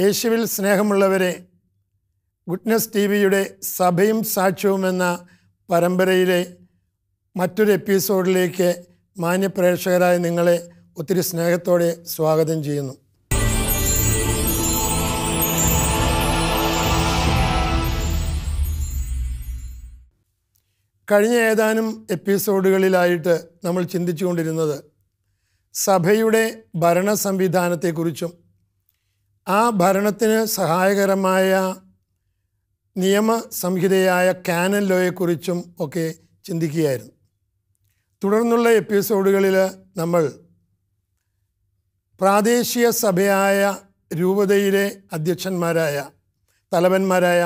യേശുവിൽ സ്നേഹമുള്ളവരെ goodness T വിയുടെ സഭയും സാക്ഷ്യവും എന്ന പരമ്പരയിലെ മറ്റൊരു എപ്പിസോഡിലേക്ക് മാന്യപ്രേക്ഷകരായ നിങ്ങളെ ഒത്തിരി സ്നേഹത്തോടെ സ്വാഗതം ചെയ്യുന്നു കഴിഞ്ഞ ഏതാനും എപ്പിസോഡുകളിലായിട്ട് നമ്മൾ ചിന്തിച്ചുകൊണ്ടിരുന്നത് സഭയുടെ ഭരണ സംവിധാനത്തെക്കുറിച്ചും ആ ഭരണത്തിന് സഹായകരമായ നിയമ സംഹിതയായ കാനൻ ലോയെക്കുറിച്ചും ഒക്കെ ചിന്തിക്കുകയായിരുന്നു തുടർന്നുള്ള എപ്പിസോഡുകളിൽ നമ്മൾ പ്രാദേശിക സഭയായ രൂപതയിലെ അധ്യക്ഷന്മാരായ തലവന്മാരായ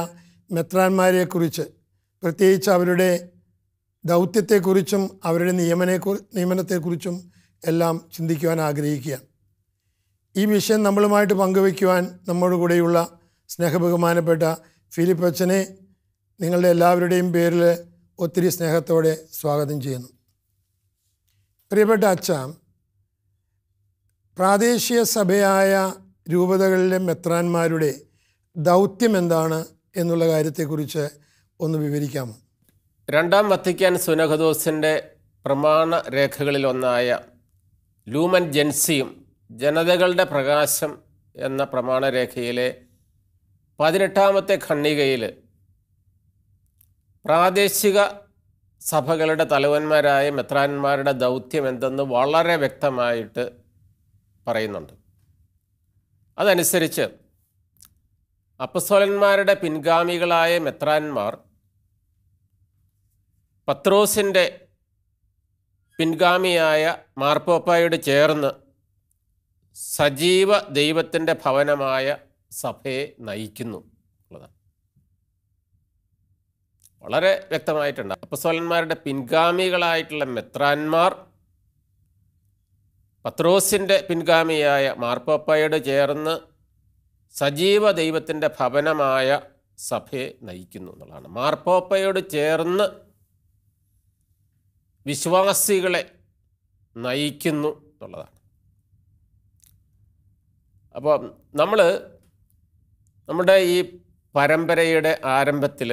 മെത്രാന്മാരെക്കുറിച്ച് പ്രത്യേകിച്ച് അവരുടെ ദൗത്യത്തെക്കുറിച്ചും അവരുടെ നിയമനെ നിയമനത്തെക്കുറിച്ചും എല്ലാം ചിന്തിക്കുവാൻ ആഗ്രഹിക്കുകയാണ് ഈ വിഷയം നമ്മളുമായിട്ട് പങ്കുവയ്ക്കുവാൻ നമ്മോട് കൂടെയുള്ള സ്നേഹബഹുമാനപ്പെട്ട ഫിലിപ്പ് അച്ഛനെ നിങ്ങളുടെ എല്ലാവരുടെയും പേരിൽ ഒത്തിരി സ്നേഹത്തോടെ സ്വാഗതം ചെയ്യുന്നു പ്രിയപ്പെട്ട അച്ഛ പ്രാദേശിക സഭയായ രൂപതകളിലെ മെത്രാന്മാരുടെ ദൗത്യം എന്താണ് എന്നുള്ള കാര്യത്തെക്കുറിച്ച് ഒന്ന് വിവരിക്കാമോ രണ്ടാം വത്തിക്കാൻ സുനഹദോസിൻ്റെ പ്രമാണ രേഖകളിലൊന്നായ ലൂമൻ ജെൻസിയും ജനതകളുടെ പ്രകാശം എന്ന പ്രമാണരേഖയിലെ പതിനെട്ടാമത്തെ ഖണ്ഡികയിൽ പ്രാദേശിക സഭകളുടെ തലവന്മാരായ മെത്രാന്മാരുടെ ദൗത്യം എന്തെന്ന് വളരെ വ്യക്തമായിട്ട് പറയുന്നുണ്ട് അതനുസരിച്ച് അപ്പസ്തോലന്മാരുടെ പിൻഗാമികളായ മെത്രാന്മാർ പത്രോസിൻ്റെ പിൻഗാമിയായ മാർപ്പോപ്പായോട് ചേർന്ന് സജീവ ദൈവത്തിൻ്റെ ഭവനമായ സഭയെ നയിക്കുന്നു എന്നുള്ളതാണ് വളരെ വ്യക്തമായിട്ടുണ്ട് അപ്പസോലന്മാരുടെ പിൻഗാമികളായിട്ടുള്ള മെത്രാന്മാർ പത്രോസിൻ്റെ പിൻഗാമിയായ മാർപ്പാപ്പയോട് ചേർന്ന് സജീവ ദൈവത്തിൻ്റെ ഭവനമായ സഭയെ നയിക്കുന്നു എന്നുള്ളതാണ് മാർപ്പാപ്പയോട് ചേർന്ന് വിശ്വാസികളെ നയിക്കുന്നു എന്നുള്ളതാണ് അപ്പോൾ നമ്മൾ നമ്മുടെ ഈ പരമ്പരയുടെ ആരംഭത്തിൽ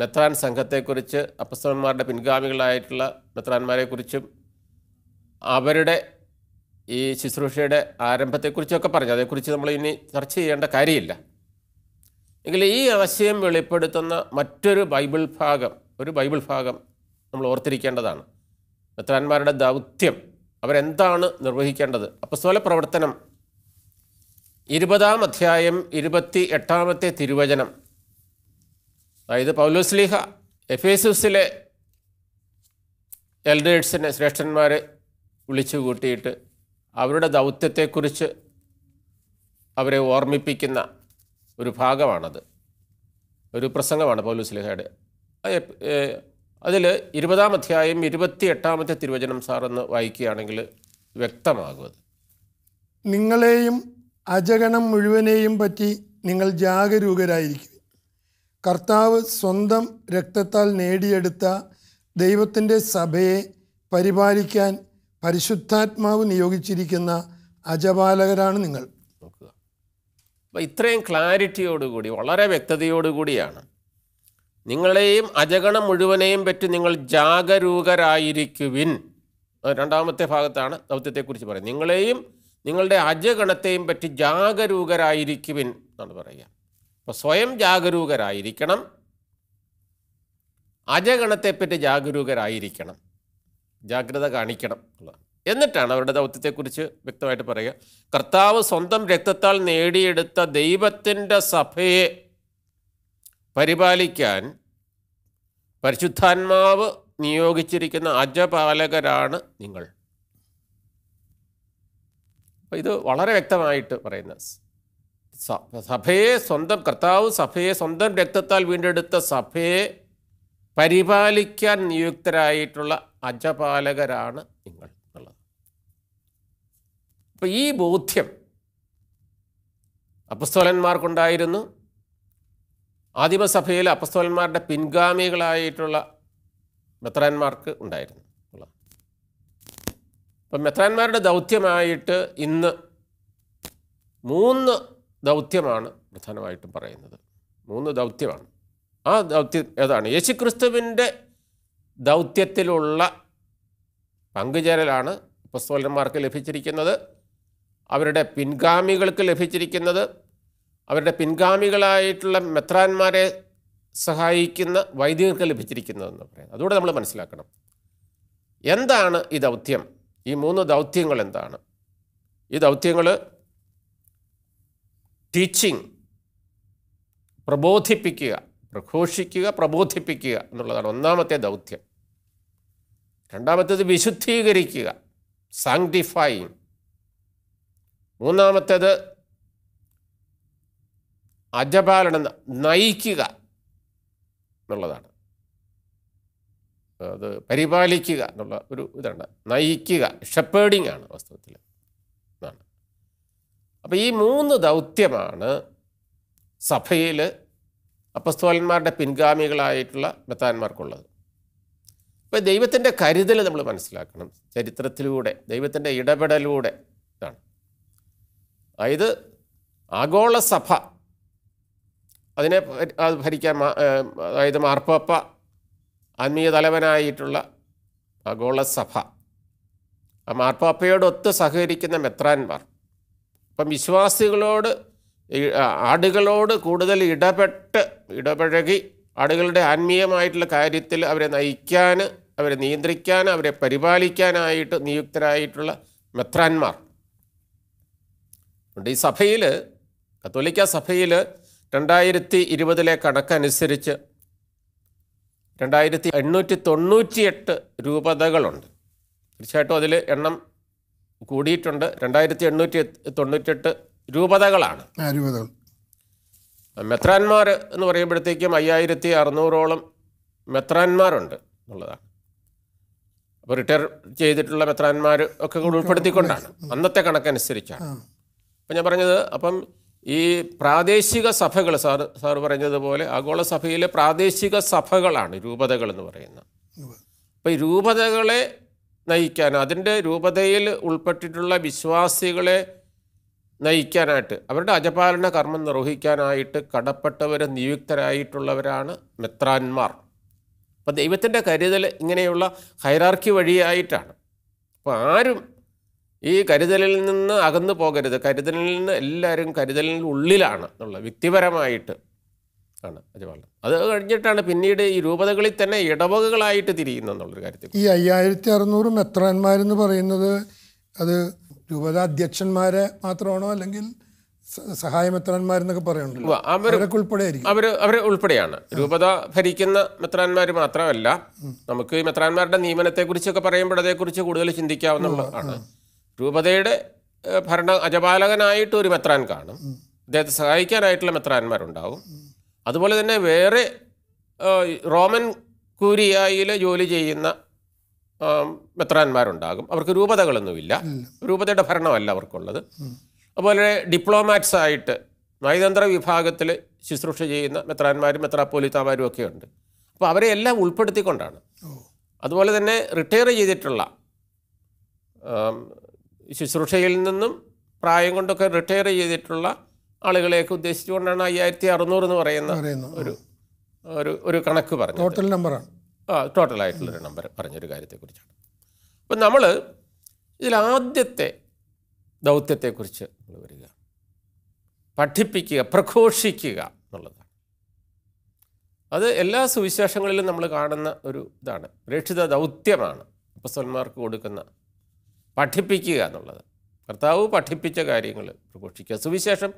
മെത്രാൻ സംഘത്തെക്കുറിച്ച് അപ്പസ്തവന്മാരുടെ പിൻഗാമികളായിട്ടുള്ള മെത്രാന്മാരെക്കുറിച്ചും അവരുടെ ഈ ശുശ്രൂഷയുടെ ആരംഭത്തെക്കുറിച്ചൊക്കെ പറഞ്ഞു അതേക്കുറിച്ച് നമ്മൾ ഇനി ചർച്ച ചെയ്യേണ്ട കാര്യമില്ല എങ്കിൽ ഈ ആശയം വെളിപ്പെടുത്തുന്ന മറ്റൊരു ബൈബിൾ ഭാഗം ഒരു ബൈബിൾ ഭാഗം നമ്മൾ ഓർത്തിരിക്കേണ്ടതാണ് മെത്രാന്മാരുടെ ദൗത്യം അവരെന്താണ് നിർവഹിക്കേണ്ടത് അപ്പസ്തോല പ്രവർത്തനം ഇരുപതാം അധ്യായം ഇരുപത്തി എട്ടാമത്തെ തിരുവചനം അതായത് പൗലോസ്ലീഹ എഫേസുസിലെ എൽഡേഴ്സിനെ ശ്രേഷ്ഠന്മാരെ വിളിച്ചു കൂട്ടിയിട്ട് അവരുടെ ദൗത്യത്തെക്കുറിച്ച് അവരെ ഓർമ്മിപ്പിക്കുന്ന ഒരു ഭാഗമാണത് ഒരു പ്രസംഗമാണ് പൗലോസ്ലീഹയുടെ അതിൽ ഇരുപതാം അധ്യായം ഇരുപത്തി എട്ടാമത്തെ തിരുവചനം സാറൊന്ന് വായിക്കുകയാണെങ്കിൽ വ്യക്തമാകും നിങ്ങളെയും അജഗണം മുഴുവനെയും പറ്റി നിങ്ങൾ ജാഗരൂകരായിരിക്കും കർത്താവ് സ്വന്തം രക്തത്താൽ നേടിയെടുത്ത ദൈവത്തിൻ്റെ സഭയെ പരിപാലിക്കാൻ പരിശുദ്ധാത്മാവ് നിയോഗിച്ചിരിക്കുന്ന അജപാലകരാണ് നിങ്ങൾ നോക്കുക അപ്പോൾ ഇത്രയും ക്ലാരിറ്റിയോടുകൂടി വളരെ വ്യക്തതയോടുകൂടിയാണ് നിങ്ങളെയും അജഗണം മുഴുവനെയും പറ്റി നിങ്ങൾ ജാഗരൂകരായിരിക്കുവിൻ രണ്ടാമത്തെ ഭാഗത്താണ് ദൗത്യത്തെക്കുറിച്ച് പറയുന്നത് നിങ്ങളെയും നിങ്ങളുടെ അജഗണത്തെയും പറ്റി ജാഗരൂകരായിരിക്കുവിൻ എന്നാണ് പറയുക അപ്പോൾ സ്വയം ജാഗരൂകരായിരിക്കണം അജഗണത്തെപ്പറ്റി ജാഗരൂകരായിരിക്കണം ജാഗ്രത കാണിക്കണം എന്നുള്ളതാണ് എന്നിട്ടാണ് അവരുടെ ദൗത്യത്തെക്കുറിച്ച് വ്യക്തമായിട്ട് പറയുക കർത്താവ് സ്വന്തം രക്തത്താൽ നേടിയെടുത്ത ദൈവത്തിൻ്റെ സഭയെ പരിപാലിക്കാൻ പരിശുദ്ധാത്മാവ് നിയോഗിച്ചിരിക്കുന്ന അജപാലകരാണ് നിങ്ങൾ ഇത് വളരെ വ്യക്തമായിട്ട് പറയുന്ന സഭയെ സ്വന്തം കർത്താവ് സഭയെ സ്വന്തം രക്തത്താൽ വീണ്ടെടുത്ത സഭയെ പരിപാലിക്കാൻ നിയുക്തരായിട്ടുള്ള അജപാലകരാണ് നിങ്ങൾ എന്നുള്ളത് അപ്പോൾ ഈ ബോധ്യം അപസ്തോലന്മാർക്കുണ്ടായിരുന്നു ആദിമസഭയിൽ അപ്പസ്തോലന്മാരുടെ പിൻഗാമികളായിട്ടുള്ള മെത്രാന്മാർക്ക് ഉണ്ടായിരുന്നു അപ്പം മെത്രാന്മാരുടെ ദൗത്യമായിട്ട് ഇന്ന് മൂന്ന് ദൗത്യമാണ് പ്രധാനമായിട്ടും പറയുന്നത് മൂന്ന് ദൗത്യമാണ് ആ ദൗത്യം ഏതാണ് യേശുക്രിസ്തുവിൻ്റെ ദൗത്യത്തിലുള്ള പങ്കുചേരലാണ് അപ്പസ്തോലന്മാർക്ക് ലഭിച്ചിരിക്കുന്നത് അവരുടെ പിൻഗാമികൾക്ക് ലഭിച്ചിരിക്കുന്നത് അവരുടെ പിൻഗാമികളായിട്ടുള്ള മെത്രാന്മാരെ സഹായിക്കുന്ന വൈദികർക്ക് ലഭിച്ചിരിക്കുന്നതെന്ന് പറയാം അതുകൂടെ നമ്മൾ മനസ്സിലാക്കണം എന്താണ് ഈ ദൗത്യം ഈ മൂന്ന് ദൗത്യങ്ങൾ എന്താണ് ഈ ദൗത്യങ്ങൾ ടീച്ചിങ് പ്രബോധിപ്പിക്കുക പ്രഘോഷിക്കുക പ്രബോധിപ്പിക്കുക എന്നുള്ളതാണ് ഒന്നാമത്തെ ദൗത്യം രണ്ടാമത്തേത് വിശുദ്ധീകരിക്കുക സാങ്ക്ടിഫൈയിങ് മൂന്നാമത്തേത് അജപാലനം നയിക്കുക എന്നുള്ളതാണ് അത് പരിപാലിക്കുക എന്നുള്ള ഒരു ഇതാണ് നയിക്കുക ഷപ്പേർഡിംഗ് ആണ് വാസ്തവത്തിൽ എന്നാണ് അപ്പോൾ ഈ മൂന്ന് ദൗത്യമാണ് സഭയിൽ അപ്പസ്തോലന്മാരുടെ പിൻഗാമികളായിട്ടുള്ള മെത്താന്മാർക്കുള്ളത് അപ്പോൾ ദൈവത്തിൻ്റെ കരുതൽ നമ്മൾ മനസ്സിലാക്കണം ചരിത്രത്തിലൂടെ ദൈവത്തിൻ്റെ ഇടപെടലൂടെ ഇതാണ് അതായത് ആഗോള സഭ അതിനെ അത് ഭരിക്കാൻ അതായത് മാർപ്പാപ്പ ആത്മീയ തലവനായിട്ടുള്ള ആഗോള സഭ ആ മാർപ്പാപ്പയോടൊത്ത് സഹകരിക്കുന്ന മെത്രാൻമാർ അപ്പം വിശ്വാസികളോട് ആടുകളോട് കൂടുതൽ ഇടപെട്ട് ഇടപഴകി ആടുകളുടെ ആത്മീയമായിട്ടുള്ള കാര്യത്തിൽ അവരെ നയിക്കാൻ അവരെ നിയന്ത്രിക്കാൻ അവരെ പരിപാലിക്കാനായിട്ട് നിയുക്തരായിട്ടുള്ള മെത്രാന്മാർ അതുകൊണ്ട് ഈ സഭയിൽ കത്തോലിക്ക സഭയിൽ രണ്ടായിരത്തി ഇരുപതിലെ കണക്കനുസരിച്ച് രണ്ടായിരത്തി എണ്ണൂറ്റി തൊണ്ണൂറ്റി എട്ട് രൂപതകളുണ്ട് തീർച്ചയായിട്ടും അതിൽ എണ്ണം കൂടിയിട്ടുണ്ട് രണ്ടായിരത്തി എണ്ണൂറ്റി തൊണ്ണൂറ്റിയെട്ട് രൂപതകളാണ് മെത്രാന്മാർ എന്ന് പറയുമ്പോഴത്തേക്കും അയ്യായിരത്തി അറുന്നൂറോളം മെത്രാന്മാരുണ്ട് എന്നുള്ളതാണ് അപ്പോൾ റിട്ടയർ ചെയ്തിട്ടുള്ള മെത്രാന്മാർ ഒക്കെ ഉൾപ്പെടുത്തിക്കൊണ്ടാണ് അന്നത്തെ കണക്കനുസരിച്ചാണ് അപ്പം ഞാൻ പറഞ്ഞത് അപ്പം ഈ പ്രാദേശിക സഭകൾ സാർ സാർ പറഞ്ഞതുപോലെ ആഗോള സഭയിലെ പ്രാദേശിക സഭകളാണ് രൂപതകൾ എന്ന് പറയുന്നത് അപ്പോൾ ഈ രൂപതകളെ നയിക്കാൻ അതിൻ്റെ രൂപതയിൽ ഉൾപ്പെട്ടിട്ടുള്ള വിശ്വാസികളെ നയിക്കാനായിട്ട് അവരുടെ അജപാലന കർമ്മം നിർവഹിക്കാനായിട്ട് കടപ്പെട്ടവർ നിയുക്തരായിട്ടുള്ളവരാണ് മെത്രാന്മാർ അപ്പോൾ ദൈവത്തിൻ്റെ കരുതൽ ഇങ്ങനെയുള്ള ഹൈറാർക്കി വഴിയായിട്ടാണ് അപ്പോൾ ആരും ഈ കരുതലിൽ നിന്ന് അകന്നു പോകരുത് കരുതലിൽ നിന്ന് എല്ലാവരും കരുതലിൻ്റെ ഉള്ളിലാണ് എന്നുള്ള വ്യക്തിപരമായിട്ട് ആണ് അജപാലനം അത് കഴിഞ്ഞിട്ടാണ് പിന്നീട് ഈ രൂപതകളിൽ തന്നെ ഇടവകകളായിട്ട് തിരിയുന്നത് എന്നുള്ളൊരു കാര്യത്തിൽ ഈ അയ്യായിരത്തി അറുന്നൂറ് മെത്രാന്മാരെന്ന് പറയുന്നത് അത് രൂപത അധ്യക്ഷന്മാരെ മാത്രമാണോ അല്ലെങ്കിൽ സഹായ മെത്രാന്മാരെന്നൊക്കെ അവർക്ക് ഉൾപ്പെടെ അവർ അവർ ഉൾപ്പെടെയാണ് രൂപത ഭരിക്കുന്ന മെത്രാന്മാർ മാത്രമല്ല നമുക്ക് ഈ മെത്രാന്മാരുടെ നിയമനത്തെക്കുറിച്ചൊക്കെ പറയുമ്പോൾ അതേക്കുറിച്ച് കൂടുതൽ ചിന്തിക്കാവുന്നതാണ് രൂപതയുടെ ഭരണ അജപാലകനായിട്ട് ഒരു മെത്രാൻ കാണും അദ്ദേഹത്തെ സഹായിക്കാനായിട്ടുള്ള മെത്രാന്മാരുണ്ടാവും അതുപോലെ തന്നെ വേറെ റോമൻ കൂരിയായിൽ ജോലി ചെയ്യുന്ന മെത്രാന്മാരുണ്ടാകും അവർക്ക് രൂപതകളൊന്നുമില്ല രൂപതയുടെ ഭരണമല്ല അവർക്കുള്ളത് അതുപോലെ ഡിപ്ലോമാറ്റ്സ് ആയിട്ട് നയതന്ത്ര വിഭാഗത്തിൽ ശുശ്രൂഷ ചെയ്യുന്ന മെത്രാന്മാരും മെത്രാപ്പോലിത്താമാരും ഒക്കെ ഉണ്ട് അപ്പോൾ അവരെ എല്ലാം ഉൾപ്പെടുത്തിക്കൊണ്ടാണ് അതുപോലെ തന്നെ റിട്ടയർ ചെയ്തിട്ടുള്ള ശുശ്രൂഷയിൽ നിന്നും പ്രായം കൊണ്ടൊക്കെ റിട്ടയർ ചെയ്തിട്ടുള്ള ആളുകളെയൊക്കെ ഉദ്ദേശിച്ചുകൊണ്ടാണ് അയ്യായിരത്തി അറുന്നൂറ് എന്ന് പറയുന്ന ഒരു ഒരു ഒരു കണക്ക് പറഞ്ഞു ടോട്ടൽ നമ്പറാണ് ആ ടോട്ടലായിട്ടുള്ളൊരു നമ്പർ പറഞ്ഞൊരു കാര്യത്തെക്കുറിച്ചാണ് അപ്പം നമ്മൾ ഇതിൽ ആദ്യത്തെ ദൗത്യത്തെക്കുറിച്ച് വരിക പഠിപ്പിക്കുക പ്രഘോഷിക്കുക എന്നുള്ളതാണ് അത് എല്ലാ സുവിശേഷങ്ങളിലും നമ്മൾ കാണുന്ന ഒരു ഇതാണ് പ്രേക്ഷിത ദൗത്യമാണ് അപ്പസ്വന്മാർക്ക് കൊടുക്കുന്ന പഠിപ്പിക്കുക എന്നുള്ളത് കർത്താവ് പഠിപ്പിച്ച കാര്യങ്ങൾ പ്രഘോഷിക്കുക സുവിശേഷം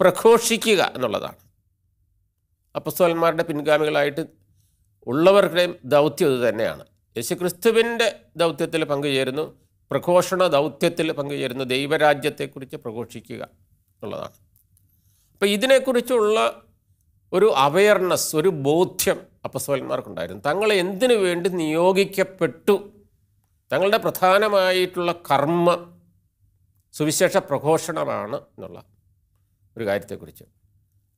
പ്രഘോഷിക്കുക എന്നുള്ളതാണ് അപ്പസ്തോലന്മാരുടെ പിൻഗാമികളായിട്ട് ഉള്ളവരുടെയും ദൗത്യം ഇത് തന്നെയാണ് യേശുക്രിസ്തുവിൻ്റെ ദൗത്യത്തിൽ പങ്കുചേരുന്നു പ്രഘോഷണ ദൗത്യത്തിൽ പങ്കുചേരുന്നു ദൈവരാജ്യത്തെക്കുറിച്ച് പ്രഘോഷിക്കുക എന്നുള്ളതാണ് അപ്പോൾ ഇതിനെക്കുറിച്ചുള്ള ഒരു അവയർനെസ് ഒരു ബോധ്യം അപ്പസ്വലന്മാർക്കുണ്ടായിരുന്നു തങ്ങൾ എന്തിനു വേണ്ടി നിയോഗിക്കപ്പെട്ടു തങ്ങളുടെ പ്രധാനമായിട്ടുള്ള കർമ്മ സുവിശേഷ പ്രഘോഷണമാണ് എന്നുള്ള ഒരു കാര്യത്തെക്കുറിച്ച്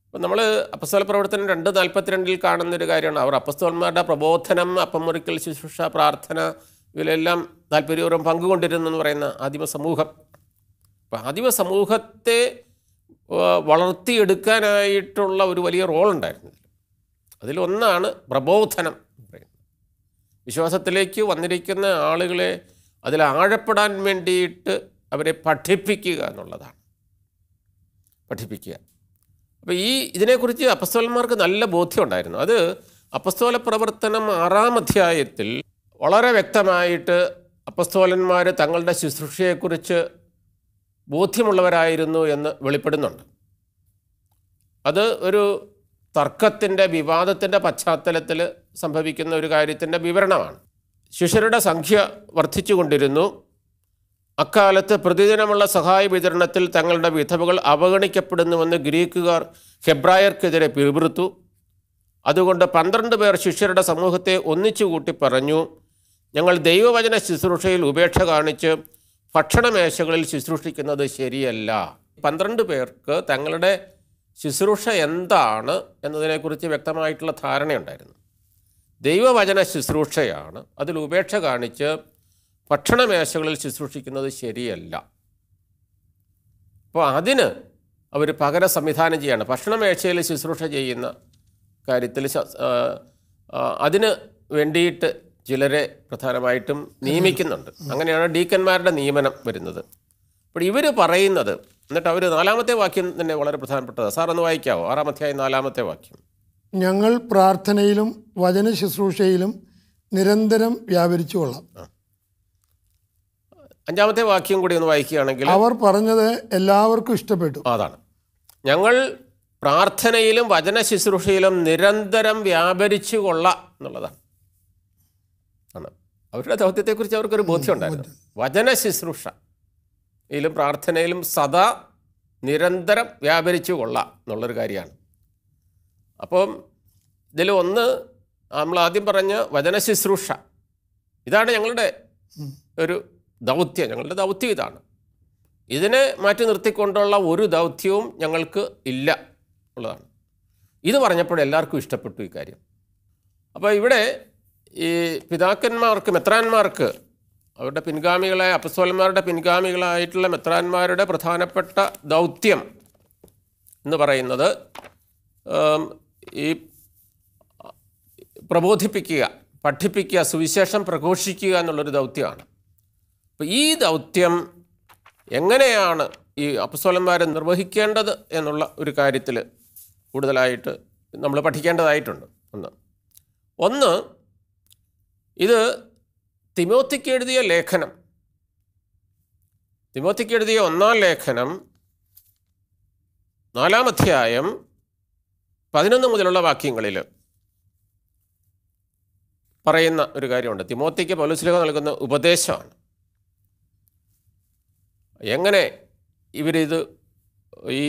അപ്പം നമ്മൾ അപ്പസ്തോല പ്രവർത്തനം രണ്ട് നാൽപ്പത്തിരണ്ടിൽ കാണുന്നൊരു കാര്യമാണ് അവർ അപ്പസ്തോന്മാരുടെ പ്രബോധനം അപ്പമുറിക്കൽ ശുശ്രൂഷ പ്രാർത്ഥന ഇവരെല്ലാം താല്പര്യപൂർവ്വം പങ്കുകൊണ്ടിരുന്നു എന്ന് പറയുന്ന ആദിമ സമൂഹം അപ്പം ആദിമ സമൂഹത്തെ വളർത്തിയെടുക്കാനായിട്ടുള്ള ഒരു വലിയ റോൾ ഉണ്ടായിരുന്നു അതിലൊന്നാണ് പ്രബോധനം വിശ്വാസത്തിലേക്ക് വന്നിരിക്കുന്ന ആളുകളെ അതിൽ ആഴപ്പെടാൻ വേണ്ടിയിട്ട് അവരെ പഠിപ്പിക്കുക എന്നുള്ളതാണ് പഠിപ്പിക്കുക അപ്പോൾ ഈ ഇതിനെക്കുറിച്ച് അപസ്തോലന്മാർക്ക് നല്ല ബോധ്യം ഉണ്ടായിരുന്നു അത് അപ്പസ്തോല പ്രവർത്തനം ആറാം അധ്യായത്തിൽ വളരെ വ്യക്തമായിട്ട് അപ്പസ്തോലന്മാർ തങ്ങളുടെ ശുശ്രൂഷയെക്കുറിച്ച് ബോധ്യമുള്ളവരായിരുന്നു എന്ന് വെളിപ്പെടുന്നുണ്ട് അത് ഒരു തർക്കത്തിൻ്റെ വിവാദത്തിൻ്റെ പശ്ചാത്തലത്തിൽ സംഭവിക്കുന്ന ഒരു കാര്യത്തിൻ്റെ വിവരണമാണ് ശിഷ്യരുടെ സംഖ്യ വർദ്ധിച്ചുകൊണ്ടിരുന്നു അക്കാലത്ത് പ്രതിദിനമുള്ള സഹായ വിതരണത്തിൽ തങ്ങളുടെ വിധവകൾ അവഗണിക്കപ്പെടുന്നുവെന്ന് ഗ്രീക്കുകാർ ഹെബ്രായർക്കെതിരെ പിറുപിറുത്തു അതുകൊണ്ട് പന്ത്രണ്ട് പേർ ശിഷ്യരുടെ സമൂഹത്തെ ഒന്നിച്ചു കൂട്ടി പറഞ്ഞു ഞങ്ങൾ ദൈവവചന ശുശ്രൂഷയിൽ ഉപേക്ഷ കാണിച്ച് ഭക്ഷണമേശകളിൽ ശുശ്രൂഷിക്കുന്നത് ശരിയല്ല പന്ത്രണ്ട് പേർക്ക് തങ്ങളുടെ ശുശ്രൂഷ എന്താണ് എന്നതിനെക്കുറിച്ച് വ്യക്തമായിട്ടുള്ള ധാരണയുണ്ടായിരുന്നു ദൈവവചന ശുശ്രൂഷയാണ് അതിൽ ഉപേക്ഷ കാണിച്ച് ഭക്ഷണമേശകളിൽ ശുശ്രൂഷിക്കുന്നത് ശരിയല്ല അപ്പോൾ അതിന് അവർ പകര സംവിധാനം ചെയ്യാണ് ഭക്ഷണമേശയിൽ ശുശ്രൂഷ ചെയ്യുന്ന കാര്യത്തിൽ അതിന് വേണ്ടിയിട്ട് ചിലരെ പ്രധാനമായിട്ടും നിയമിക്കുന്നുണ്ട് അങ്ങനെയാണ് ഡീക്കന്മാരുടെ നിയമനം വരുന്നത് അപ്പോൾ ഇവർ പറയുന്നത് എന്നിട്ട് അവർ നാലാമത്തെ വാക്യം തന്നെ വളരെ പ്രധാനപ്പെട്ടതാണ് സാർ ഒന്ന് വായിക്കാവോ ആറാം അധ്യായം നാലാമത്തെ വാക്യം ഞങ്ങൾ പ്രാർത്ഥനയിലും വചന ശുശ്രൂഷയിലും നിരന്തരം വ്യാപരിച്ചു കൊള്ളാം അഞ്ചാമത്തെ വാക്യം കൂടി ഒന്ന് വായിക്കുകയാണെങ്കിൽ അവർ പറഞ്ഞത് എല്ലാവർക്കും ഇഷ്ടപ്പെട്ടു അതാണ് ഞങ്ങൾ പ്രാർത്ഥനയിലും വചന ശുശ്രൂഷയിലും നിരന്തരം വ്യാപരിച്ചു കൊള്ള എന്നുള്ളതാണ് അവരുടെ ദൗത്യത്തെക്കുറിച്ച് അവർക്കൊരു ബോധ്യമുണ്ടായിരുന്നു വചന ശുശ്രൂഷ ഇതിലും പ്രാർത്ഥനയിലും സദാ നിരന്തരം വ്യാപരിച്ചു കൊള്ളാം എന്നുള്ളൊരു കാര്യമാണ് അപ്പം ഇതിൽ ഒന്ന് നമ്മൾ ആദ്യം പറഞ്ഞ വചനശുശ്രൂഷ ഇതാണ് ഞങ്ങളുടെ ഒരു ദൗത്യം ഞങ്ങളുടെ ദൗത്യം ഇതാണ് ഇതിനെ മാറ്റി നിർത്തിക്കൊണ്ടുള്ള ഒരു ദൗത്യവും ഞങ്ങൾക്ക് ഇല്ല ഉള്ളതാണ് ഇത് പറഞ്ഞപ്പോൾ എല്ലാവർക്കും ഇഷ്ടപ്പെട്ടു ഈ കാര്യം അപ്പോൾ ഇവിടെ ഈ പിതാക്കന്മാർക്ക് മെത്രാന്മാർക്ക് അവരുടെ പിൻഗാമികളായ അപ്പസ്തോലന്മാരുടെ പിൻഗാമികളായിട്ടുള്ള മെത്രാന്മാരുടെ പ്രധാനപ്പെട്ട ദൗത്യം എന്ന് പറയുന്നത് ഈ പ്രബോധിപ്പിക്കുക പഠിപ്പിക്കുക സുവിശേഷം പ്രഘോഷിക്കുക എന്നുള്ളൊരു ദൗത്യമാണ് അപ്പോൾ ഈ ദൗത്യം എങ്ങനെയാണ് ഈ അപ്പസ്വലന്മാരെ നിർവഹിക്കേണ്ടത് എന്നുള്ള ഒരു കാര്യത്തിൽ കൂടുതലായിട്ട് നമ്മൾ പഠിക്കേണ്ടതായിട്ടുണ്ട് ഒന്ന് ഒന്ന് ഇത് തിമോത്തിക്ക് എഴുതിയ ലേഖനം തിമോത്തിക്ക് എഴുതിയ ഒന്നാം ലേഖനം നാലാം അധ്യായം പതിനൊന്ന് മുതലുള്ള വാക്യങ്ങളിൽ പറയുന്ന ഒരു കാര്യമുണ്ട് തിമോത്തിക്ക് പൗലുസ്ലിഹ നൽകുന്ന ഉപദേശമാണ് എങ്ങനെ ഇവരിത് ഈ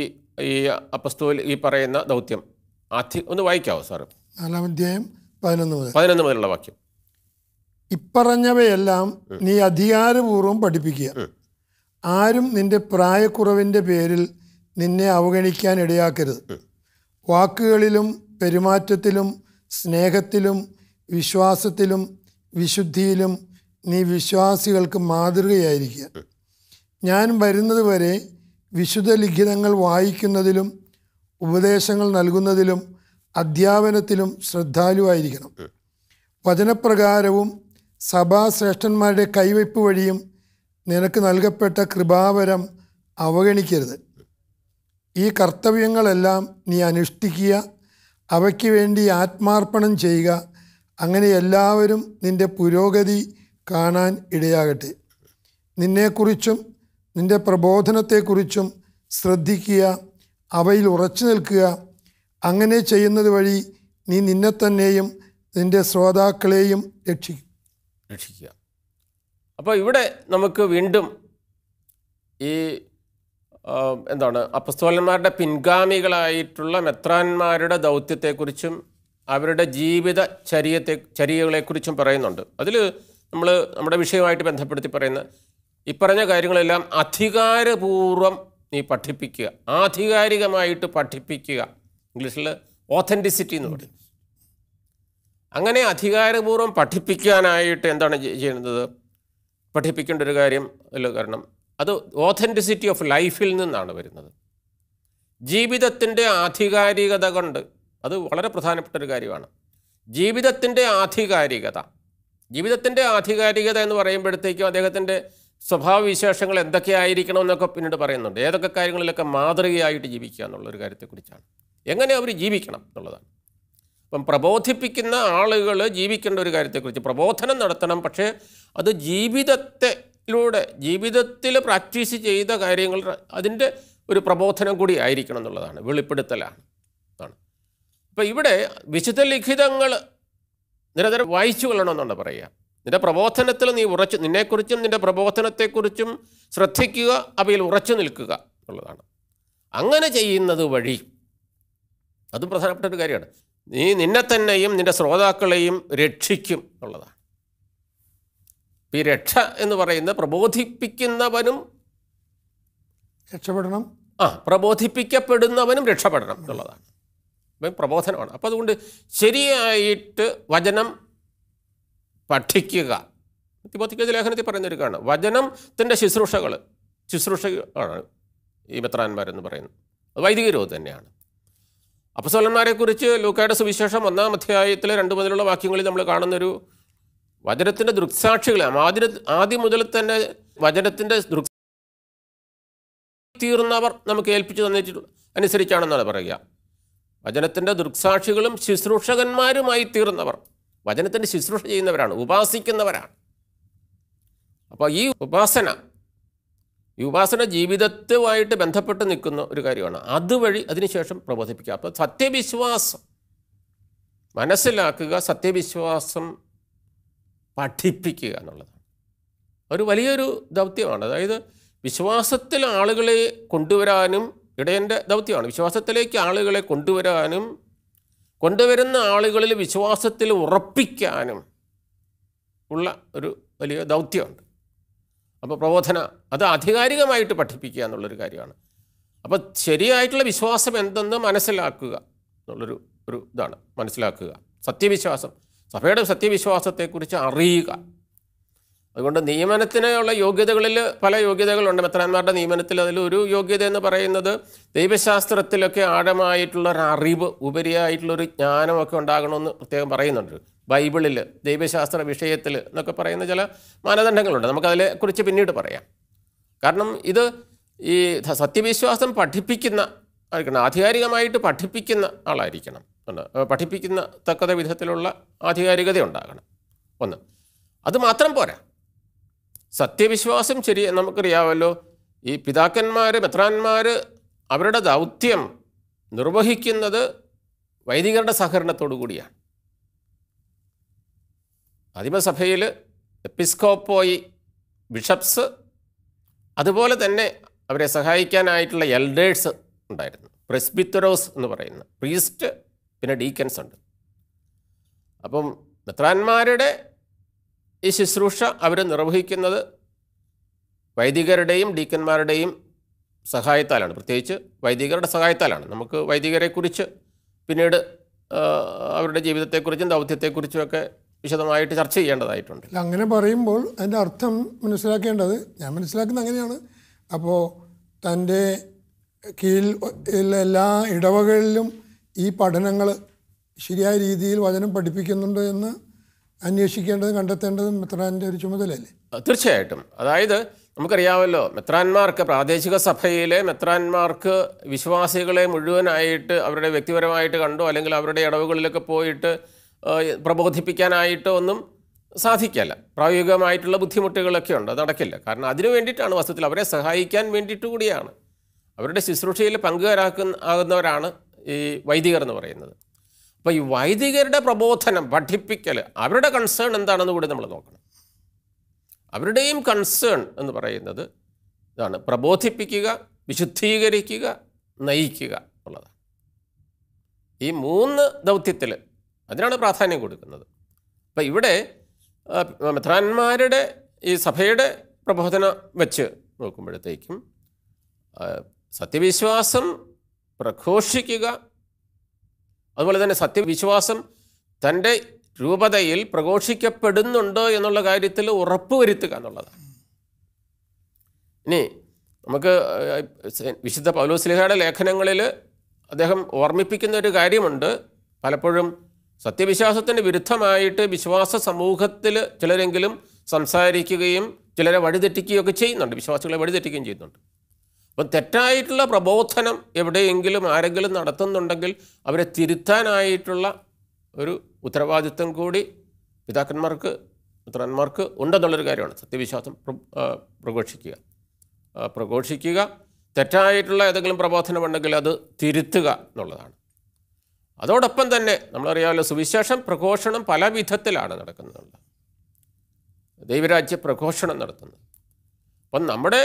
ഈ അപ്പസ്തോൽ ഈ പറയുന്ന ദൗത്യം ആദ്യം ഒന്ന് വായിക്കാവോ സാറ് നാലാം അധ്യായം പതിനൊന്ന് മുതൽ പതിനൊന്ന് മുതലുള്ള വാക്യം ഇപ്പറഞ്ഞവയെല്ലാം നീ അധികാരപൂർവം പഠിപ്പിക്കുക ആരും നിന്റെ പ്രായക്കുറവിൻ്റെ പേരിൽ നിന്നെ അവഗണിക്കാൻ ഇടയാക്കരുത് വാക്കുകളിലും പെരുമാറ്റത്തിലും സ്നേഹത്തിലും വിശ്വാസത്തിലും വിശുദ്ധിയിലും നീ വിശ്വാസികൾക്ക് മാതൃകയായിരിക്കുക ഞാൻ വരുന്നതുവരെ വിശുദ്ധ ലിഖിതങ്ങൾ വായിക്കുന്നതിലും ഉപദേശങ്ങൾ നൽകുന്നതിലും അധ്യാപനത്തിലും ശ്രദ്ധാലുവായിരിക്കണം വചനപ്രകാരവും സഭാശ്രേഷ്ഠന്മാരുടെ കൈവയ്പ് വഴിയും നിനക്ക് നൽകപ്പെട്ട കൃപാവരം അവഗണിക്കരുത് ഈ കർത്തവ്യങ്ങളെല്ലാം നീ അനുഷ്ഠിക്കുക അവയ്ക്ക് വേണ്ടി ആത്മാർപ്പണം ചെയ്യുക അങ്ങനെ എല്ലാവരും നിൻ്റെ പുരോഗതി കാണാൻ ഇടയാകട്ടെ നിന്നെക്കുറിച്ചും നിൻ്റെ പ്രബോധനത്തെക്കുറിച്ചും ശ്രദ്ധിക്കുക അവയിൽ ഉറച്ചു നിൽക്കുക അങ്ങനെ ചെയ്യുന്നത് വഴി നീ നിന്നെ തന്നെയും നിൻ്റെ ശ്രോതാക്കളെയും രക്ഷിക്കും രക്ഷിക്കുക അപ്പോൾ ഇവിടെ നമുക്ക് വീണ്ടും ഈ എന്താണ് അപ്പസ്തോലന്മാരുടെ പിൻഗാമികളായിട്ടുള്ള മെത്രാന്മാരുടെ ദൗത്യത്തെക്കുറിച്ചും അവരുടെ ജീവിത ചര്യത്തെ ചര്യകളെക്കുറിച്ചും പറയുന്നുണ്ട് അതിൽ നമ്മൾ നമ്മുടെ വിഷയമായിട്ട് ബന്ധപ്പെടുത്തി പറയുന്ന ഈ പറഞ്ഞ കാര്യങ്ങളെല്ലാം അധികാരപൂർവം നീ പഠിപ്പിക്കുക ആധികാരികമായിട്ട് പഠിപ്പിക്കുക ഇംഗ്ലീഷിൽ ഓതൻറ്റിസിറ്റി എന്ന് പറയും അങ്ങനെ അധികാരപൂർവ്വം പഠിപ്പിക്കാനായിട്ട് എന്താണ് ചെയ്യുന്നത് പഠിപ്പിക്കേണ്ട ഒരു കാര്യം അല്ല കാരണം അത് ഓതൻറ്റിസിറ്റി ഓഫ് ലൈഫിൽ നിന്നാണ് വരുന്നത് ജീവിതത്തിൻ്റെ ആധികാരികത കൊണ്ട് അത് വളരെ പ്രധാനപ്പെട്ട ഒരു കാര്യമാണ് ജീവിതത്തിൻ്റെ ആധികാരികത ജീവിതത്തിൻ്റെ ആധികാരികത എന്ന് പറയുമ്പോഴത്തേക്കും അദ്ദേഹത്തിൻ്റെ സ്വഭാവവിശേഷങ്ങൾ എന്തൊക്കെയായിരിക്കണം എന്നൊക്കെ പിന്നീട് പറയുന്നുണ്ട് ഏതൊക്കെ കാര്യങ്ങളിലൊക്കെ മാതൃകയായിട്ട് ജീവിക്കുക എന്നുള്ളൊരു കാര്യത്തെക്കുറിച്ചാണ് എങ്ങനെ അവർ ജീവിക്കണം എന്നുള്ളതാണ് ഇപ്പം പ്രബോധിപ്പിക്കുന്ന ആളുകൾ ജീവിക്കേണ്ട ഒരു കാര്യത്തെക്കുറിച്ച് പ്രബോധനം നടത്തണം പക്ഷേ അത് ജീവിതത്തിലൂടെ ജീവിതത്തിൽ പ്രാക്ടീസ് ചെയ്ത കാര്യങ്ങൾ അതിൻ്റെ ഒരു പ്രബോധനം കൂടി ആയിരിക്കണം എന്നുള്ളതാണ് വെളിപ്പെടുത്തലാണ് ആണ് അപ്പോൾ ഇവിടെ വിശുദ്ധ ലിഖിതങ്ങൾ നിരന്തരം വായിച്ചു കൊള്ളണമെന്നാണ് പറയുക നിൻ്റെ പ്രബോധനത്തിൽ നീ ഉറച്ച് നിന്നെക്കുറിച്ചും നിന്റെ പ്രബോധനത്തെക്കുറിച്ചും ശ്രദ്ധിക്കുക അവയിൽ ഉറച്ചു നിൽക്കുക എന്നുള്ളതാണ് അങ്ങനെ ചെയ്യുന്നത് വഴി അതും പ്രധാനപ്പെട്ട ഒരു കാര്യമാണ് നീ നിന്നെ തന്നെയും നിൻ്റെ ശ്രോതാക്കളെയും രക്ഷിക്കും എന്നുള്ളതാണ് ഈ രക്ഷ എന്ന് പറയുന്നത് പ്രബോധിപ്പിക്കുന്നവനും രക്ഷപ്പെടണം ആ പ്രബോധിപ്പിക്കപ്പെടുന്നവനും രക്ഷപ്പെടണം എന്നുള്ളതാണ് അപ്പം പ്രബോധനമാണ് അപ്പോൾ അതുകൊണ്ട് ശരിയായിട്ട് വചനം പഠിക്കുക തിബോത്തിക്കത് ലേഖനത്തിൽ പറയുന്നൊരു കാണ് വചനത്തിൻ്റെ ശുശ്രൂഷകൾ ശുശ്രൂഷകളാണ് ഈ മെത്രാന്മാരെന്ന് പറയുന്നത് അത് വൈദികരോ തന്നെയാണ് അപ്പസോലന്മാരെ കുറിച്ച് ലൂക്കായുടെ സുവിശേഷം ഒന്നാം അധ്യായത്തിലെ രണ്ടു മുതലുള്ള വാക്യങ്ങളിൽ നമ്മൾ കാണുന്നൊരു വചനത്തിൻ്റെ ദൃക്സാക്ഷികളെ ആദ്യം ആദ്യം മുതൽ തന്നെ വചനത്തിൻ്റെ ദൃക് തീർന്നവർ നമുക്ക് ഏൽപ്പിച്ചു തന്നിട്ട് അനുസരിച്ചാണെന്നാണ് പറയുക വചനത്തിൻ്റെ ദൃക്സാക്ഷികളും ശുശ്രൂഷകന്മാരുമായി തീർന്നവർ വചനത്തിൻ്റെ ശുശ്രൂഷ ചെയ്യുന്നവരാണ് ഉപാസിക്കുന്നവരാണ് അപ്പോൾ ഈ ഉപാസന ഈ ഉപാസന ജീവിതത്തുമായിട്ട് ബന്ധപ്പെട്ട് നിൽക്കുന്ന ഒരു കാര്യമാണ് അതുവഴി അതിനുശേഷം പ്രബോധിപ്പിക്കുക അപ്പോൾ സത്യവിശ്വാസം മനസ്സിലാക്കുക സത്യവിശ്വാസം പഠിപ്പിക്കുക എന്നുള്ളതാണ് ഒരു വലിയൊരു ദൗത്യമാണ് അതായത് വിശ്വാസത്തിൽ ആളുകളെ കൊണ്ടുവരാനും ഇടയൻ്റെ ദൗത്യമാണ് വിശ്വാസത്തിലേക്ക് ആളുകളെ കൊണ്ടുവരാനും കൊണ്ടുവരുന്ന ആളുകളിൽ വിശ്വാസത്തിൽ ഉറപ്പിക്കാനും ഉള്ള ഒരു വലിയ ദൗത്യമുണ്ട് അപ്പോൾ പ്രബോധന അത് ആധികാരികമായിട്ട് പഠിപ്പിക്കുക എന്നുള്ളൊരു കാര്യമാണ് അപ്പോൾ ശരിയായിട്ടുള്ള വിശ്വാസം എന്തെന്ന് മനസ്സിലാക്കുക എന്നുള്ളൊരു ഒരു ഇതാണ് മനസ്സിലാക്കുക സത്യവിശ്വാസം സഭയുടെ സത്യവിശ്വാസത്തെക്കുറിച്ച് അറിയുക അതുകൊണ്ട് നിയമനത്തിനുള്ള യോഗ്യതകളിൽ പല യോഗ്യതകളുണ്ട് മെത്രാന്മാരുടെ നിയമനത്തിൽ അതിൽ ഒരു യോഗ്യത എന്ന് പറയുന്നത് ദൈവശാസ്ത്രത്തിലൊക്കെ ഒരു അറിവ് ഉപരിയായിട്ടുള്ളൊരു ജ്ഞാനമൊക്കെ ഉണ്ടാകണമെന്ന് പ്രത്യേകം പറയുന്നുണ്ട് ബൈബിളിൽ ദൈവശാസ്ത്ര വിഷയത്തിൽ എന്നൊക്കെ പറയുന്ന ചില മാനദണ്ഡങ്ങളുണ്ട് നമുക്കതിനെ കുറിച്ച് പിന്നീട് പറയാം കാരണം ഇത് ഈ സത്യവിശ്വാസം പഠിപ്പിക്കുന്ന ആയിരിക്കണം ആധികാരികമായിട്ട് പഠിപ്പിക്കുന്ന ആളായിരിക്കണം പഠിപ്പിക്കുന്ന തക്ക വിധത്തിലുള്ള ആധികാരികത ഉണ്ടാകണം ഒന്ന് അത് മാത്രം പോരാ സത്യവിശ്വാസം ശരി നമുക്കറിയാമല്ലോ ഈ പിതാക്കന്മാർ മെത്രാന്മാർ അവരുടെ ദൗത്യം നിർവഹിക്കുന്നത് വൈദികരുടെ സഹകരണത്തോടു കൂടിയാണ് പതിമസഭയിൽ എപ്പിസ്കോപ്പോയി ബിഷപ്സ് അതുപോലെ തന്നെ അവരെ സഹായിക്കാനായിട്ടുള്ള എൽഡേഴ്സ് ഉണ്ടായിരുന്നു പ്രെസ്ബിത്തറോസ് എന്ന് പറയുന്ന പ്രീസ്റ്റ് പിന്നെ ഡീക്കൻസ് ഉണ്ട് അപ്പം മെത്രാന്മാരുടെ ഈ ശുശ്രൂഷ അവർ നിർവഹിക്കുന്നത് വൈദികരുടെയും ഡീക്കന്മാരുടെയും സഹായത്താലാണ് പ്രത്യേകിച്ച് വൈദികരുടെ സഹായത്താലാണ് നമുക്ക് വൈദികരെക്കുറിച്ച് പിന്നീട് അവരുടെ ജീവിതത്തെക്കുറിച്ചും ദൗത്യത്തെക്കുറിച്ചുമൊക്കെ വിശദമായിട്ട് ചർച്ച ചെയ്യേണ്ടതായിട്ടുണ്ട് അങ്ങനെ പറയുമ്പോൾ അതിൻ്റെ അർത്ഥം മനസ്സിലാക്കേണ്ടത് ഞാൻ മനസ്സിലാക്കുന്നത് അങ്ങനെയാണ് അപ്പോൾ തൻ്റെ കീഴിൽ എല്ലാ ഇടവകളിലും ഈ പഠനങ്ങൾ ശരിയായ രീതിയിൽ വചനം പഠിപ്പിക്കുന്നുണ്ട് എന്ന് അന്വേഷിക്കേണ്ടതും കണ്ടെത്തേണ്ടതും മെത്രാൻ്റെ ഒരു ചുമതലയല്ലേ തീർച്ചയായിട്ടും അതായത് നമുക്കറിയാമല്ലോ മെത്രാന്മാർക്ക് പ്രാദേശിക സഭയിലെ മെത്രാന്മാർക്ക് വിശ്വാസികളെ മുഴുവനായിട്ട് അവരുടെ വ്യക്തിപരമായിട്ട് കണ്ടോ അല്ലെങ്കിൽ അവരുടെ ഇടവുകളിലൊക്കെ പോയിട്ട് പ്രബോധിപ്പിക്കാനായിട്ട് ഒന്നും സാധിക്കില്ല പ്രായോഗികമായിട്ടുള്ള ബുദ്ധിമുട്ടുകളൊക്കെ ഉണ്ട് അത് നടക്കില്ല കാരണം അതിനു വേണ്ടിയിട്ടാണ് വസ്തുത്തിൽ അവരെ സഹായിക്കാൻ വേണ്ടിയിട്ട് കൂടിയാണ് അവരുടെ ശുശ്രൂഷയിൽ പങ്കുകാരാക്കുന്ന ആകുന്നവരാണ് ഈ വൈദികർ എന്ന് പറയുന്നത് അപ്പോൾ ഈ വൈദികരുടെ പ്രബോധനം പഠിപ്പിക്കൽ അവരുടെ കൺസേൺ എന്താണെന്ന് കൂടി നമ്മൾ നോക്കണം അവരുടെയും കൺസേൺ എന്ന് പറയുന്നത് ഇതാണ് പ്രബോധിപ്പിക്കുക വിശുദ്ധീകരിക്കുക നയിക്കുക എന്നുള്ളതാണ് ഈ മൂന്ന് ദൗത്യത്തിൽ അതിനാണ് പ്രാധാന്യം കൊടുക്കുന്നത് അപ്പം ഇവിടെ മെത്രാന്മാരുടെ ഈ സഭയുടെ പ്രബോധന വെച്ച് നോക്കുമ്പോഴത്തേക്കും സത്യവിശ്വാസം പ്രഘോഷിക്കുക അതുപോലെ തന്നെ സത്യവിശ്വാസം തൻ്റെ രൂപതയിൽ പ്രഘോഷിക്കപ്പെടുന്നുണ്ടോ എന്നുള്ള കാര്യത്തിൽ ഉറപ്പ് വരുത്തുക എന്നുള്ളതാണ് ഇനി നമുക്ക് വിശുദ്ധ പൗലോസ്ലിഹയുടെ ലേഖനങ്ങളിൽ അദ്ദേഹം ഓർമ്മിപ്പിക്കുന്ന ഒരു കാര്യമുണ്ട് പലപ്പോഴും സത്യവിശ്വാസത്തിന് വിരുദ്ധമായിട്ട് വിശ്വാസ സമൂഹത്തിൽ ചിലരെങ്കിലും സംസാരിക്കുകയും ചിലരെ വഴിതെറ്റിക്കുകയൊക്കെ ചെയ്യുന്നുണ്ട് വിശ്വാസികളെ വഴിതെറ്റിക്കുകയും ചെയ്യുന്നുണ്ട് അപ്പം തെറ്റായിട്ടുള്ള പ്രബോധനം എവിടെയെങ്കിലും ആരെങ്കിലും നടത്തുന്നുണ്ടെങ്കിൽ അവരെ തിരുത്താനായിട്ടുള്ള ഒരു ഉത്തരവാദിത്വം കൂടി പിതാക്കന്മാർക്ക് പുത്രന്മാർക്ക് ഉണ്ടെന്നുള്ളൊരു കാര്യമാണ് സത്യവിശ്വാസം പ്രഘോഷിക്കുക പ്രഘോഷിക്കുക തെറ്റായിട്ടുള്ള ഏതെങ്കിലും പ്രബോധനമുണ്ടെങ്കിൽ അത് തിരുത്തുക എന്നുള്ളതാണ് അതോടൊപ്പം തന്നെ നമ്മളറിയാമല്ലോ സുവിശേഷം പ്രഘോഷണം പല വിധത്തിലാണ് നടക്കുന്നത് ദൈവരാജ്യ പ്രഘോഷണം നടത്തുന്നത് അപ്പം നമ്മുടെ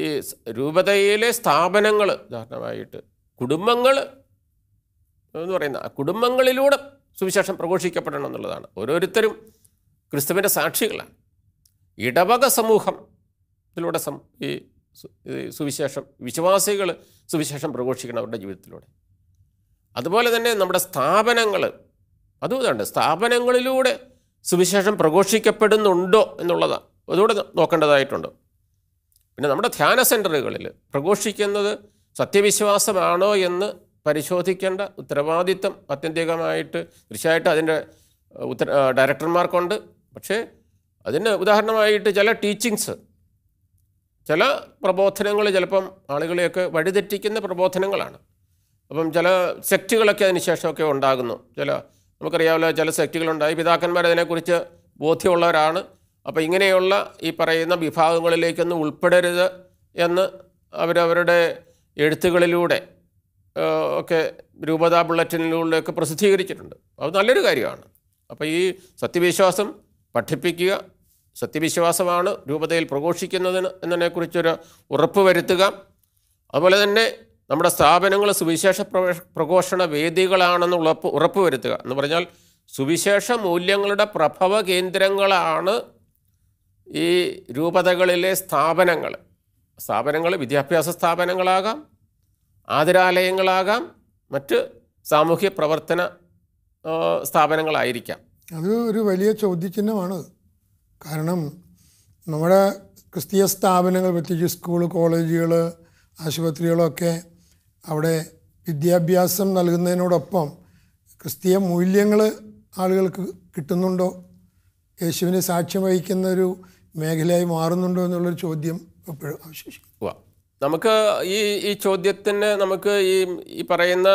ഈ രൂപതയിലെ സ്ഥാപനങ്ങൾ ഉദാഹരണമായിട്ട് കുടുംബങ്ങൾ എന്ന് പറയുന്ന കുടുംബങ്ങളിലൂടെ സുവിശേഷം പ്രഘോഷിക്കപ്പെടണം എന്നുള്ളതാണ് ഓരോരുത്തരും ക്രിസ്തുവിൻ്റെ സാക്ഷികളാണ് ഇടവക സമൂഹം ഇതിലൂടെ സം ഈ സുവിശേഷം വിശ്വാസികൾ സുവിശേഷം പ്രഘോഷിക്കണം അവരുടെ ജീവിതത്തിലൂടെ അതുപോലെ തന്നെ നമ്മുടെ സ്ഥാപനങ്ങൾ അതുകൊണ്ട് സ്ഥാപനങ്ങളിലൂടെ സുവിശേഷം പ്രഘോഷിക്കപ്പെടുന്നുണ്ടോ എന്നുള്ളതാണ് അതുകൂടെ നോക്കേണ്ടതായിട്ടുണ്ട് പിന്നെ നമ്മുടെ ധ്യാന സെൻറ്ററുകളിൽ പ്രഘോഷിക്കുന്നത് സത്യവിശ്വാസമാണോ എന്ന് പരിശോധിക്കേണ്ട ഉത്തരവാദിത്വം ആത്യന്തികമായിട്ട് തീർച്ചയായിട്ടും അതിൻ്റെ ഉത്തര ഡയറക്ടർമാർക്കുണ്ട് പക്ഷേ അതിന് ഉദാഹരണമായിട്ട് ചില ടീച്ചിങ്സ് ചില പ്രബോധനങ്ങൾ ചിലപ്പം ആളുകളെയൊക്കെ വഴിതെറ്റിക്കുന്ന പ്രബോധനങ്ങളാണ് അപ്പം ചില സെക്റ്റുകളൊക്കെ അതിനുശേഷമൊക്കെ ഉണ്ടാകുന്നു ചില നമുക്കറിയാമല്ലോ ചില സെക്റ്റുകളുണ്ടായി പിതാക്കന്മാർ അതിനെക്കുറിച്ച് ബോധ്യമുള്ളവരാണ് അപ്പോൾ ഇങ്ങനെയുള്ള ഈ പറയുന്ന വിഭാഗങ്ങളിലേക്കൊന്നും ഉൾപ്പെടരുത് എന്ന് അവരവരുടെ എഴുത്തുകളിലൂടെ ഒക്കെ രൂപതാ ബുള്ളറ്റിനിലൂടെയൊക്കെ പ്രസിദ്ധീകരിച്ചിട്ടുണ്ട് അത് നല്ലൊരു കാര്യമാണ് അപ്പോൾ ഈ സത്യവിശ്വാസം പഠിപ്പിക്കുക സത്യവിശ്വാസമാണ് രൂപതയിൽ പ്രഘോഷിക്കുന്നതിന് എന്നതിനെക്കുറിച്ചൊരു ഉറപ്പ് വരുത്തുക അതുപോലെ തന്നെ നമ്മുടെ സ്ഥാപനങ്ങൾ സുവിശേഷ പ്രഘോഷണ വേദികളാണെന്ന് ഉറപ്പ് ഉറപ്പുവരുത്തുക എന്ന് പറഞ്ഞാൽ സുവിശേഷ മൂല്യങ്ങളുടെ പ്രഭവ കേന്ദ്രങ്ങളാണ് ഈ രൂപതകളിലെ സ്ഥാപനങ്ങൾ സ്ഥാപനങ്ങൾ വിദ്യാഭ്യാസ സ്ഥാപനങ്ങളാകാം ആതിരാലയങ്ങളാകാം മറ്റ് സാമൂഹ്യ പ്രവർത്തന സ്ഥാപനങ്ങളായിരിക്കാം അത് ഒരു വലിയ ചോദ്യചിഹ്നമാണ് കാരണം നമ്മുടെ ക്രിസ്തീയ സ്ഥാപനങ്ങൾ പ്രത്യേകിച്ച് സ്കൂൾ കോളേജുകൾ ആശുപത്രികളൊക്കെ അവിടെ വിദ്യാഭ്യാസം നൽകുന്നതിനോടൊപ്പം ക്രിസ്തീയ മൂല്യങ്ങൾ ആളുകൾക്ക് കിട്ടുന്നുണ്ടോ യേശുവിനെ സാക്ഷ്യം വഹിക്കുന്ന ഒരു മേഖലയായി മാറുന്നുണ്ടോ എന്നുള്ളൊരു ചോദ്യം എപ്പോഴും അവശേഷിക്കുക നമുക്ക് ഈ ഈ ചോദ്യത്തിന് നമുക്ക് ഈ ഈ പറയുന്ന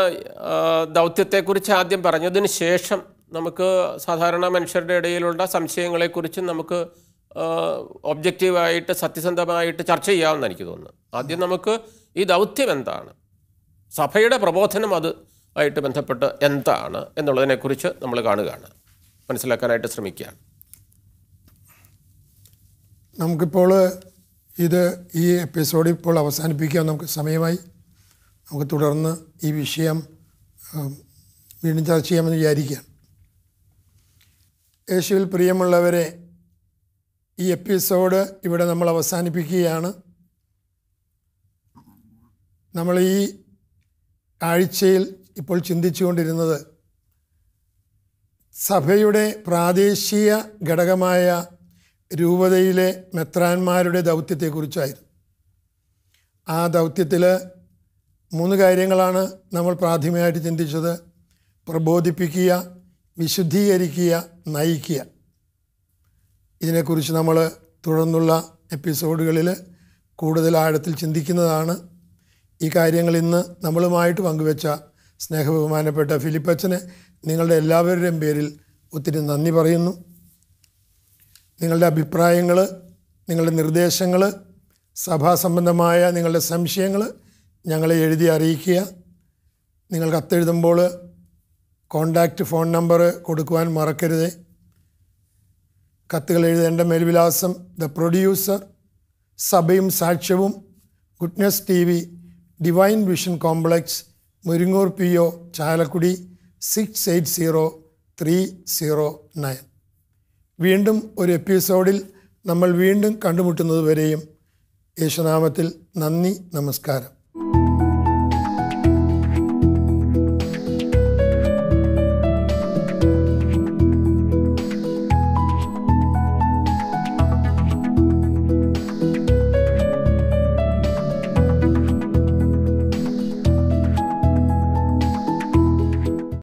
ദൗത്യത്തെക്കുറിച്ച് ആദ്യം പറഞ്ഞതിന് ശേഷം നമുക്ക് സാധാരണ മനുഷ്യരുടെ ഇടയിലുള്ള സംശയങ്ങളെക്കുറിച്ചും നമുക്ക് ഒബ്ജക്റ്റീവായിട്ട് സത്യസന്ധമായിട്ട് ചർച്ച ചെയ്യാമെന്ന് എനിക്ക് തോന്നുന്നു ആദ്യം നമുക്ക് ഈ ദൗത്യം എന്താണ് സഭയുടെ പ്രബോധനം അത് ആയിട്ട് ബന്ധപ്പെട്ട് എന്താണ് എന്നുള്ളതിനെക്കുറിച്ച് നമ്മൾ കാണുകയാണ് മനസ്സിലാക്കാനായിട്ട് ശ്രമിക്കുകയാണ് നമുക്കിപ്പോൾ ഇത് ഈ എപ്പിസോഡ് ഇപ്പോൾ അവസാനിപ്പിക്കാൻ നമുക്ക് സമയമായി നമുക്ക് തുടർന്ന് ഈ വിഷയം വീണ്ടും ചർച്ച ചെയ്യാമെന്ന് വിചാരിക്കുകയാണ് യേശുവിൽ പ്രിയമുള്ളവരെ ഈ എപ്പിസോഡ് ഇവിടെ നമ്മൾ അവസാനിപ്പിക്കുകയാണ് നമ്മൾ ഈ ആഴ്ചയിൽ ഇപ്പോൾ ചിന്തിച്ചുകൊണ്ടിരുന്നത് സഭയുടെ പ്രാദേശിക ഘടകമായ രൂപതയിലെ മെത്രാന്മാരുടെ ദൗത്യത്തെക്കുറിച്ചായിരുന്നു ആ ദൗത്യത്തിൽ മൂന്ന് കാര്യങ്ങളാണ് നമ്മൾ പ്രാഥമികമായിട്ട് ചിന്തിച്ചത് പ്രബോധിപ്പിക്കുക വിശുദ്ധീകരിക്കുക നയിക്കുക ഇതിനെക്കുറിച്ച് നമ്മൾ തുടർന്നുള്ള എപ്പിസോഡുകളിൽ കൂടുതൽ ആഴത്തിൽ ചിന്തിക്കുന്നതാണ് ഈ കാര്യങ്ങൾ ഇന്ന് നമ്മളുമായിട്ട് പങ്കുവെച്ച സ്നേഹബഹുമാനപ്പെട്ട ഫിലിപ്പച്ചന് നിങ്ങളുടെ എല്ലാവരുടെയും പേരിൽ ഒത്തിരി നന്ദി പറയുന്നു നിങ്ങളുടെ അഭിപ്രായങ്ങൾ നിങ്ങളുടെ നിർദ്ദേശങ്ങൾ സഭാ സംബന്ധമായ നിങ്ങളുടെ സംശയങ്ങൾ ഞങ്ങളെ എഴുതി അറിയിക്കുക നിങ്ങൾ കത്തെഴുതുമ്പോൾ കോണ്ടാക്റ്റ് ഫോൺ നമ്പർ കൊടുക്കുവാൻ മറക്കരുത് കത്തുകൾ എഴുതേണ്ട മേൽവിലാസം ദ പ്രൊഡ്യൂസർ സഭയും സാക്ഷ്യവും goodness T divine vision complex Muringoor P O Chalakudy six eight zero three zero nine വീണ്ടും ഒരു എപ്പിസോഡിൽ നമ്മൾ വീണ്ടും കണ്ടുമുട്ടുന്നതുവരെയും യേശുനാമത്തിൽ നന്ദി നമസ്കാരം